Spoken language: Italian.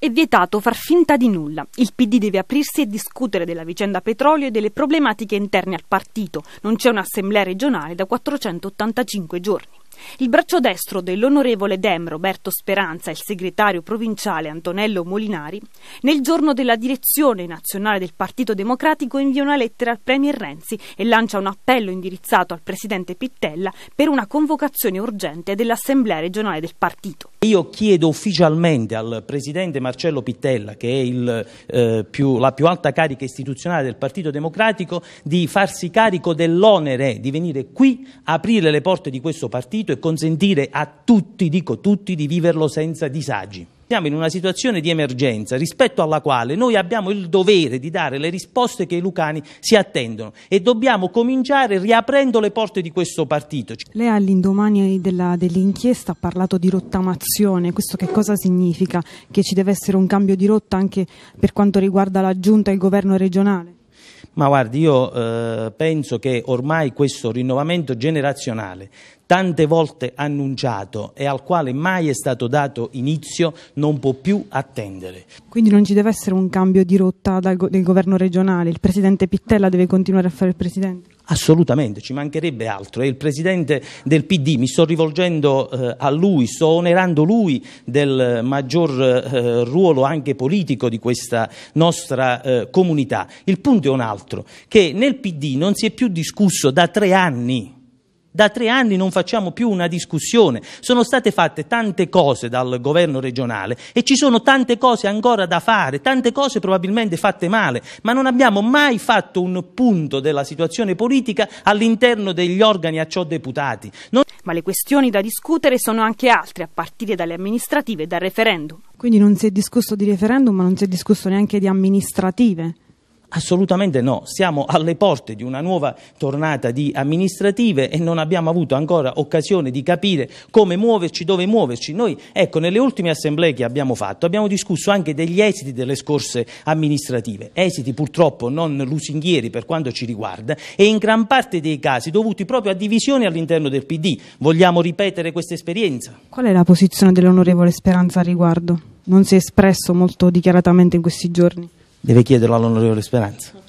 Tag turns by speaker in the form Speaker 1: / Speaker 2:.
Speaker 1: È vietato far finta di nulla. Il PD deve aprirsi e discutere della vicenda petrolio e delle problematiche interne al partito. Non c'è un'assemblea regionale da 485 giorni. Il braccio destro dell'onorevole Dem Roberto Speranza e il segretario provinciale Antonello Molinari, nel giorno della direzione nazionale del Partito Democratico invia una lettera al Premier Renzi e lancia un appello indirizzato al presidente Pittella per una convocazione urgente dell'Assemblea regionale del partito.
Speaker 2: Io chiedo ufficialmente al presidente Marcello Pittella, che è il, eh, più, la più alta carica istituzionale del Partito Democratico, di farsi carico dell'onere di venire qui, aprire le porte di questo partito e consentire a tutti, dico tutti, di viverlo senza disagi. Siamo in una situazione di emergenza rispetto alla quale noi abbiamo il dovere di dare le risposte che i lucani si attendono e dobbiamo cominciare riaprendo le porte di questo partito.
Speaker 1: Lei all'indomani dell'inchiesta ha parlato di rottamazione, questo che cosa significa? Che ci deve essere un cambio di rotta anche per quanto riguarda la giunta e il governo regionale?
Speaker 2: Ma guardi, io eh, penso che ormai questo rinnovamento generazionale, tante volte annunciato e al quale mai è stato dato inizio, non può più attendere.
Speaker 1: Quindi non ci deve essere un cambio di rotta dal, del governo regionale, il presidente Pittella deve continuare a fare il presidente?
Speaker 2: Assolutamente, ci mancherebbe altro. È il presidente del PD, mi sto rivolgendo eh, a lui, sto onerando lui del maggior eh, ruolo anche politico di questa nostra eh, comunità. Il punto è un altro, che nel PD non si è più discusso da tre anni da tre anni non facciamo più una discussione, sono state fatte tante cose dal governo regionale e ci sono tante cose ancora da fare, tante cose probabilmente fatte male, ma non abbiamo mai fatto un punto della situazione politica all'interno degli organi a ciò deputati. Non... Ma le questioni da discutere sono anche altre, a partire dalle amministrative e dal referendum.
Speaker 1: Quindi non si è discusso di referendum, ma non si è discusso neanche di amministrative.
Speaker 2: Assolutamente no, siamo alle porte di una nuova tornata di amministrative e non abbiamo avuto ancora occasione di capire come muoverci, dove muoverci. Noi, ecco, nelle ultime assemblee che abbiamo fatto abbiamo discusso anche degli esiti delle scorse amministrative, esiti purtroppo non lusinghieri per quanto ci riguarda e in gran parte dei casi dovuti proprio a divisioni all'interno del PD. Vogliamo ripetere questa esperienza?
Speaker 1: Qual è la posizione dell'onorevole Speranza al riguardo? Non si è espresso molto dichiaratamente in questi giorni.
Speaker 2: Deve chiederlo all'onorevole Speranza.